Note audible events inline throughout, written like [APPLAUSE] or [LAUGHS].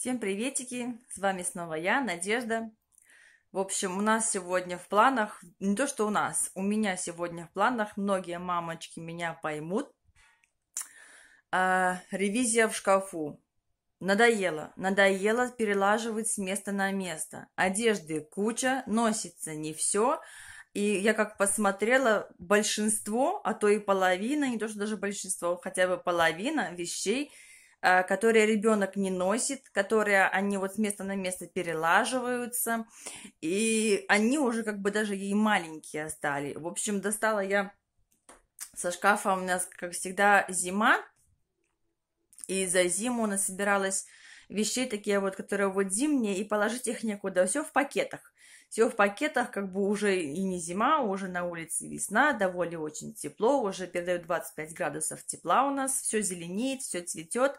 Всем приветики! С вами снова я, Надежда. В общем, у нас сегодня в планах, не то что у нас, у меня сегодня в планах, многие мамочки меня поймут, э, ревизия в шкафу. Надоело, надоело перелаживать с места на место. Одежды куча, носится не все. И я как посмотрела, большинство, а то и половина, не то что даже большинство, хотя бы половина вещей – Э, которые ребенок не носит, которые они вот с места на место перелаживаются, и они уже как бы даже ей маленькие стали. В общем, достала я со шкафа у нас, как всегда, зима, и за зиму насобиралась вещей такие вот, которые вот зимние, и положить их некуда, все в пакетах. Все в пакетах, как бы уже и не зима, уже на улице весна, довольно очень тепло, уже передают 25 градусов тепла у нас, все зеленеет, все цветет.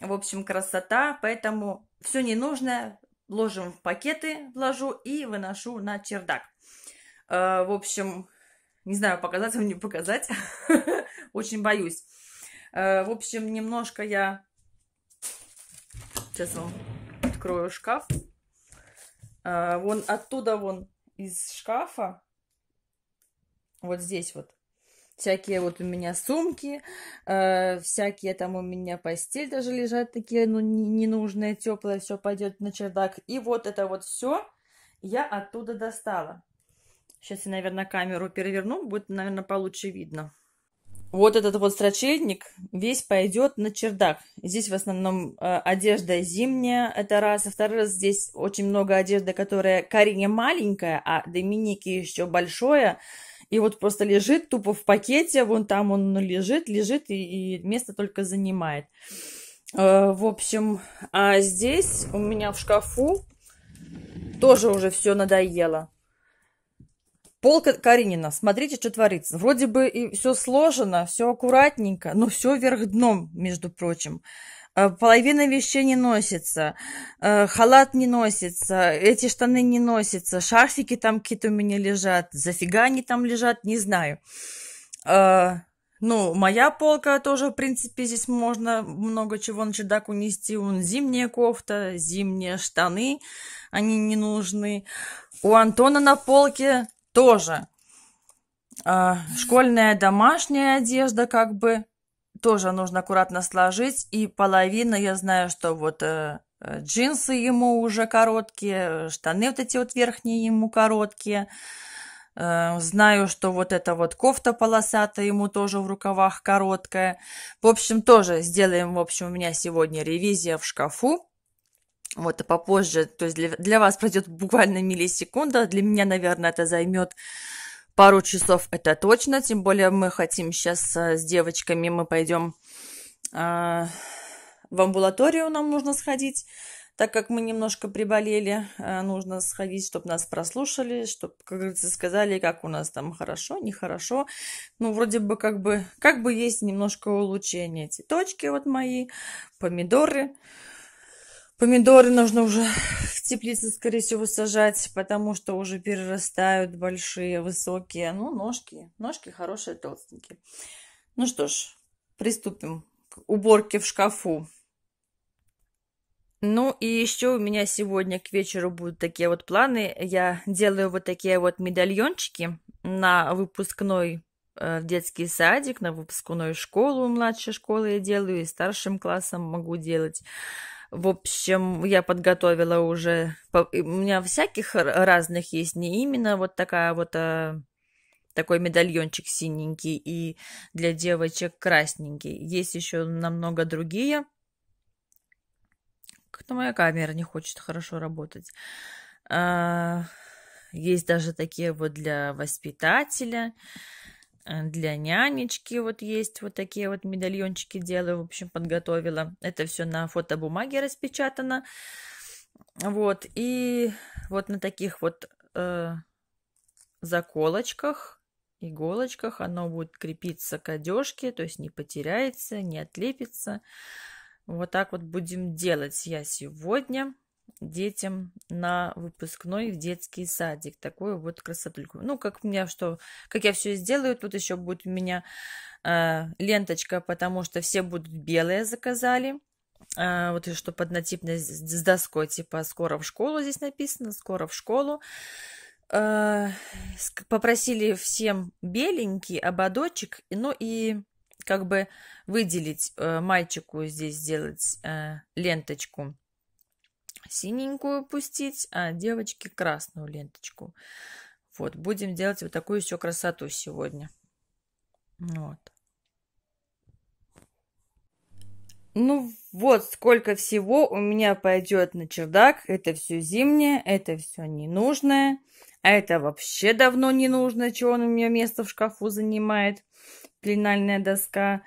В общем, красота, поэтому все ненужное ложим в пакеты, вложу и выношу на чердак. Э, в общем, не знаю, показать вам, не показать. [LAUGHS] Очень боюсь. Э, в общем, немножко я... Сейчас вам открою шкаф. А, вон оттуда, вон, из шкафа, вот здесь вот, всякие вот у меня сумки, э, всякие там у меня постель даже лежат такие, ну, ненужные, теплое все пойдет на чердак. И вот это вот все я оттуда достала. Сейчас я, наверное, камеру переверну, будет, наверное, получше видно вот этот вот строчильник весь пойдет на чердак. Здесь в основном э, одежда зимняя, это раз. А второй раз здесь очень много одежды, которая Карине маленькая, а доминики еще большое. И вот просто лежит тупо в пакете, вон там он лежит, лежит и, и место только занимает. Э, в общем, а здесь у меня в шкафу тоже уже все надоело. Полка Каринина, смотрите, что творится. Вроде бы и все сложено, все аккуратненько, но все вверх дном, между прочим. Э, половина вещей не носится, э, халат не носится, эти штаны не носятся, шарфики там какие-то у меня лежат, зафига они там лежат, не знаю. Э, ну, моя полка тоже, в принципе, здесь можно много чего на чердак унести. Он зимняя кофта, зимние штаны, они не нужны. У Антона на полке тоже. А, школьная домашняя одежда как бы тоже нужно аккуратно сложить. И половина, я знаю, что вот э, э, джинсы ему уже короткие, штаны вот эти вот верхние ему короткие. Э, знаю, что вот эта вот кофта полосатая ему тоже в рукавах короткая. В общем, тоже сделаем, в общем, у меня сегодня ревизия в шкафу вот, а попозже, то есть для, для вас пройдет буквально миллисекунда, для меня, наверное, это займет пару часов, это точно, тем более мы хотим сейчас э, с девочками, мы пойдем э, а, в амбулаторию, нам нужно сходить, так как мы немножко приболели, э, нужно сходить, чтобы нас прослушали, чтобы, как говорится, сказали, как у нас там хорошо, нехорошо, ну, вроде бы, как бы, как бы есть немножко улучшение, эти точки вот мои, помидоры, помидоры, Помидоры нужно уже [LAUGHS] в теплице, скорее всего, сажать, потому что уже перерастают большие, высокие. Ну, ножки. Ножки хорошие, толстенькие. Ну что ж, приступим к уборке в шкафу. Ну и еще у меня сегодня к вечеру будут такие вот планы. Я делаю вот такие вот медальончики на выпускной э, в детский садик, на выпускную школу, младшей школы я делаю, и старшим классом могу делать. В общем, я подготовила уже... У меня всяких разных есть, не именно вот такая вот... А такой медальончик синенький и для девочек красненький. Есть еще намного другие. Как-то моя камера не хочет хорошо работать. А, есть даже такие вот для воспитателя. Э, для нянечки вот есть вот такие вот медальончики делаю, в общем, подготовила. Это все на фотобумаге распечатано. Вот, и вот на таких вот э, заколочках, иголочках оно будет крепиться к одежке, то есть не потеряется, не отлепится. Вот так вот будем делать я сегодня детям на выпускной в детский садик. Такую вот красотульку. Ну, как у меня что, как я все сделаю, тут еще будет у меня э, ленточка, потому что все будут белые заказали. Э, вот и что поднотипно с доской, типа скоро в школу здесь написано, скоро в школу. Э, попросили всем беленький ободочек, ну и как бы выделить э, мальчику здесь сделать э, ленточку синенькую пустить, а девочки красную ленточку. Вот, будем делать вот такую еще красоту сегодня. Вот. Ну вот сколько всего у меня пойдет на чердак. Это все зимнее, это все ненужное. А это вообще давно не нужно, чего он у меня место в шкафу занимает. Пленальная доска.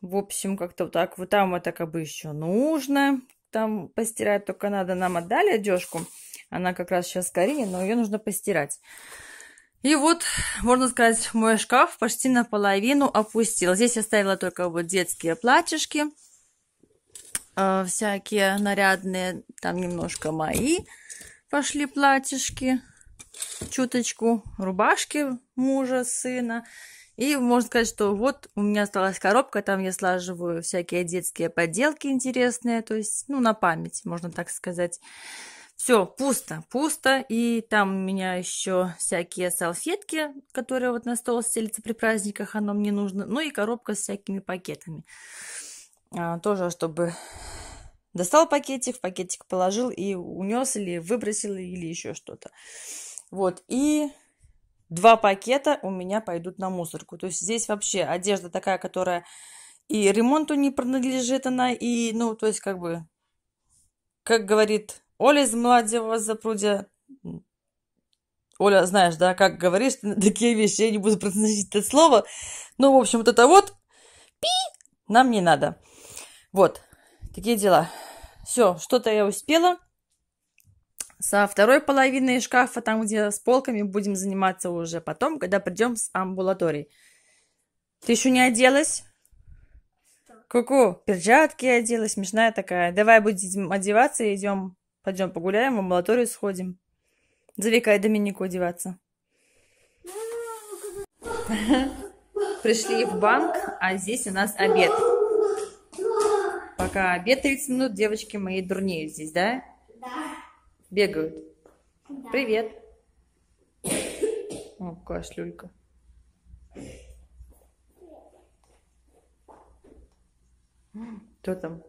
В общем, как-то вот так. Вот там это как бы еще нужно. Там постирать только надо. Нам отдали одежку. Она как раз сейчас Карине, но ее нужно постирать. И вот, можно сказать, мой шкаф почти наполовину опустил. Здесь оставила только вот детские платьишки, э, всякие нарядные, там немножко мои пошли платьишки, чуточку рубашки мужа, сына. И можно сказать, что вот у меня осталась коробка, там я слаживаю всякие детские подделки интересные, то есть, ну, на память, можно так сказать. Все, пусто, пусто. И там у меня еще всякие салфетки, которые вот на стол стелятся при праздниках, оно мне нужно. Ну и коробка с всякими пакетами. А, тоже, чтобы достал пакетик, в пакетик положил и унес или выбросил или еще что-то. Вот, и Два пакета у меня пойдут на мусорку. То есть здесь вообще одежда такая, которая и ремонту не принадлежит она, и, ну, то есть как бы, как говорит Оля из Младьева Запрудя, Оля, знаешь, да, как говоришь, такие вещи, я не буду произносить это слово. Ну, в общем, вот это вот, пи, нам не надо. Вот, такие дела. Все, что-то я успела. Со второй половиной шкафа, там, где с полками, будем заниматься уже потом, когда придем с амбулаторией. Ты еще не оделась? Куку, ку перчатки оделась, смешная такая. Давай будем одеваться, идем, пойдем погуляем, в амбулаторию сходим. Завикай Доминику одеваться. [LAUGHS] Пришли в банк, а здесь у нас обед. Пока обед 30 минут, девочки мои дурнеют здесь, да? Бегают. Да. Привет. О, кашлюлька. Кто там?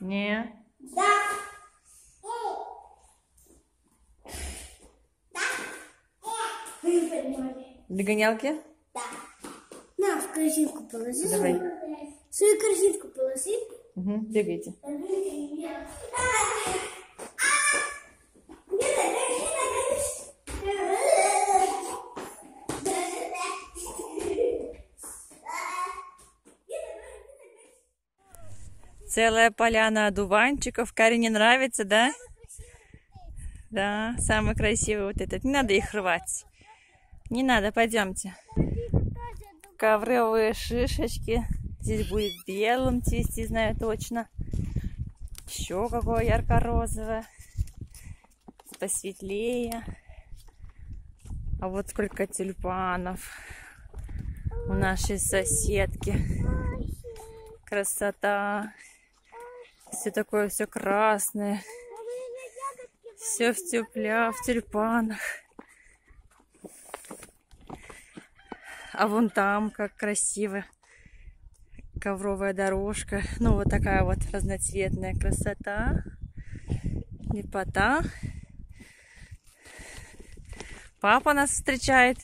Не. Да. Догонялки? Да. На, в корзинку положи. Давай свою корзинку положи. Угу, дивіться. Целая поляна одуванчиков. Каре не нравится, да? Да, самый красивый вот этот. Не надо их рвать. Не надо, пойдемте. Ковровые шишечки. Здесь будет белым цвести, знаю точно. Еще какое ярко-розовое. Посветлее. А вот сколько тюльпанов у нашей соседки. Красота. Все такое, все красное. Все в тюпля, в тюльпанах. А вон там как красиво ковровая дорожка. Ну, вот такая вот разноцветная красота. Лепота. Папа нас встречает.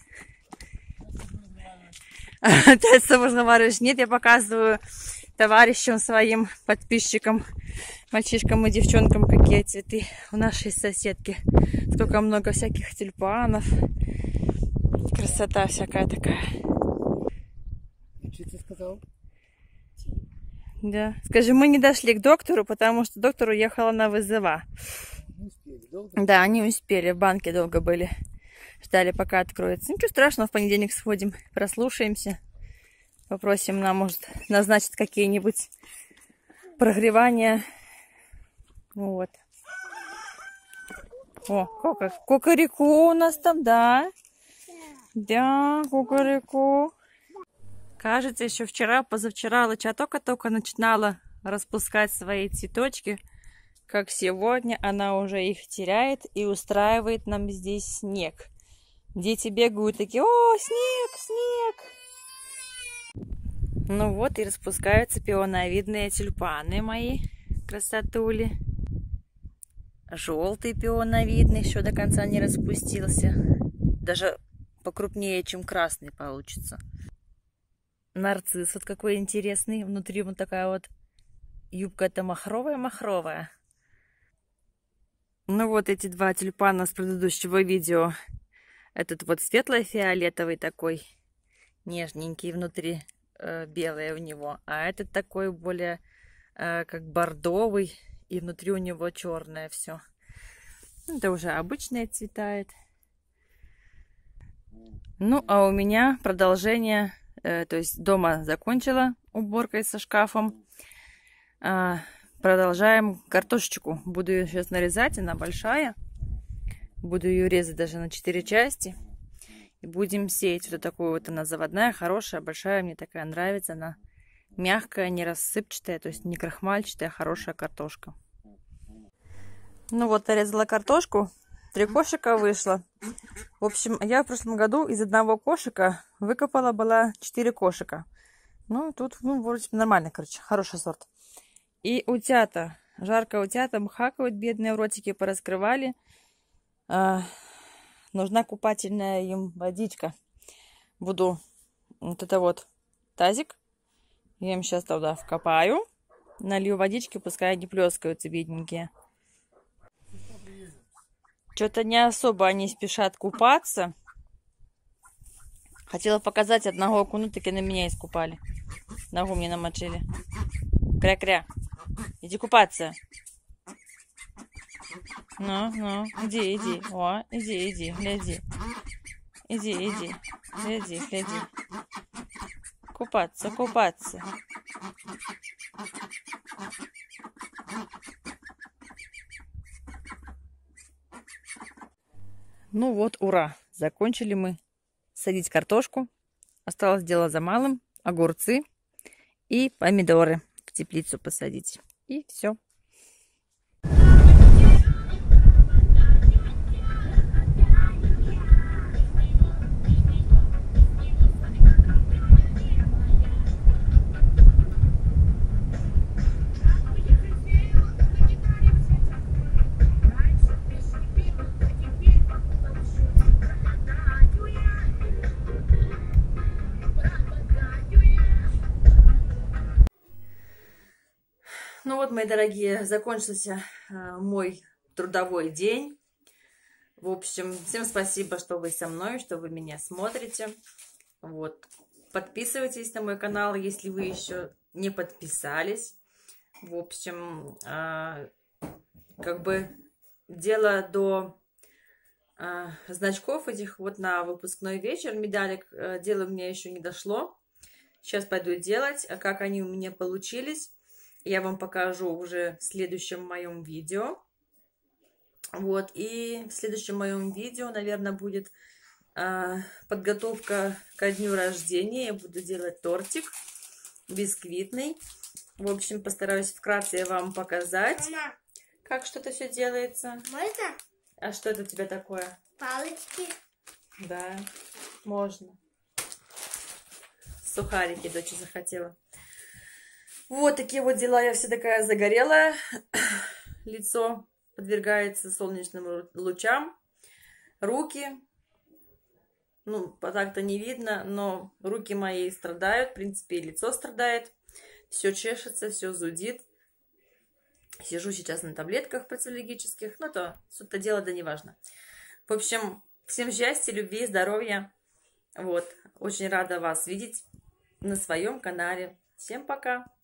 [LAUGHS] Ты с собой разговариваешь? Нет, я показываю товарищам своим, подписчикам, мальчишкам и девчонкам, какие цветы у нашей соседки. Столько много всяких тюльпанов. Красота всякая такая. Что ты сказал? Да. Скажи, мы не дошли к доктору, потому что доктор уехала на вызова. да, они успели, в банке долго были. Ждали, пока откроется. Ничего страшного, в понедельник сходим, прослушаемся. Попросим нам, может, назначить какие-нибудь прогревания. Вот. О, кока, у нас там, да? Да, кукареку. Кажется, еще вчера, позавчера лыча только-только начинала распускать свои цветочки, как сегодня она уже их теряет и устраивает нам здесь снег. Дети бегают такие, о, снег, снег! Ну вот и распускаются пионовидные тюльпаны мои, красотули. Желтый пионовидный еще до конца не распустился. Даже покрупнее, чем красный получится нарцисс вот какой интересный. Внутри вот такая вот юбка это махровая-махровая. Ну вот эти два тюльпана с предыдущего видео. Этот вот светло-фиолетовый такой, нежненький внутри, э, белое у него. А этот такой более э, как бордовый, и внутри у него черное все. Ну, это уже обычное цветает. Ну, а у меня продолжение Э, то есть дома закончила уборкой со шкафом. А, продолжаем картошечку. Буду ее сейчас нарезать, она большая. Буду ее резать даже на 4 части. И будем сеять вот такую вот она заводная, хорошая, большая. Мне такая нравится. Она мягкая, не рассыпчатая, то есть не крахмальчатая, а хорошая картошка. Ну вот, нарезала картошку три кошика вышло. В общем, я в прошлом году из одного кошика выкопала была четыре кошика. Ну, тут, ну, вроде нормально, короче, хороший сорт. И утята. Жарко утята, хакают, бедные ротики пораскрывали. А, нужна купательная им водичка. Буду вот это вот тазик. Я им сейчас туда вкопаю. Налью водички, пускай они плескаются, бедненькие. Что-то не особо они спешат купаться. Хотела показать одного окуну, таки на меня искупали. Ногу мне намочили. Кря-кря. Иди купаться. Ну, ну, иди, иди. О, иди, иди, гляди. Иди, иди, гляди, гляди. Купаться, купаться. Ну вот, ура! Закончили мы садить картошку. Осталось дело за малым. Огурцы и помидоры в теплицу посадить. И все. вот, мои дорогие, закончился э, мой трудовой день. В общем, всем спасибо, что вы со мной, что вы меня смотрите. Вот. Подписывайтесь на мой канал, если вы еще не подписались. В общем, э, как бы дело до э, значков этих вот на выпускной вечер медалек. Дело у меня еще не дошло. Сейчас пойду делать, а как они у меня получились. Я вам покажу уже в следующем моем видео. Вот, и в следующем моем видео, наверное, будет э, подготовка ко дню рождения. Я буду делать тортик бисквитный. В общем, постараюсь вкратце вам показать, Мама, как что-то все делается. Можно? А что это у тебя такое? Палочки. Да, можно. Сухарики дочь захотела. Вот такие вот дела. Я вся такая загорелая. [CLEARS THROAT] Лицо подвергается солнечным лучам. Руки. Ну, так-то не видно, но руки мои страдают. В принципе, и лицо страдает. Все чешется, все зудит. Сижу сейчас на таблетках противоаллергических. Ну, то суть-то дело, да неважно. В общем, всем счастья, любви, здоровья. Вот. Очень рада вас видеть на своем канале. Всем пока!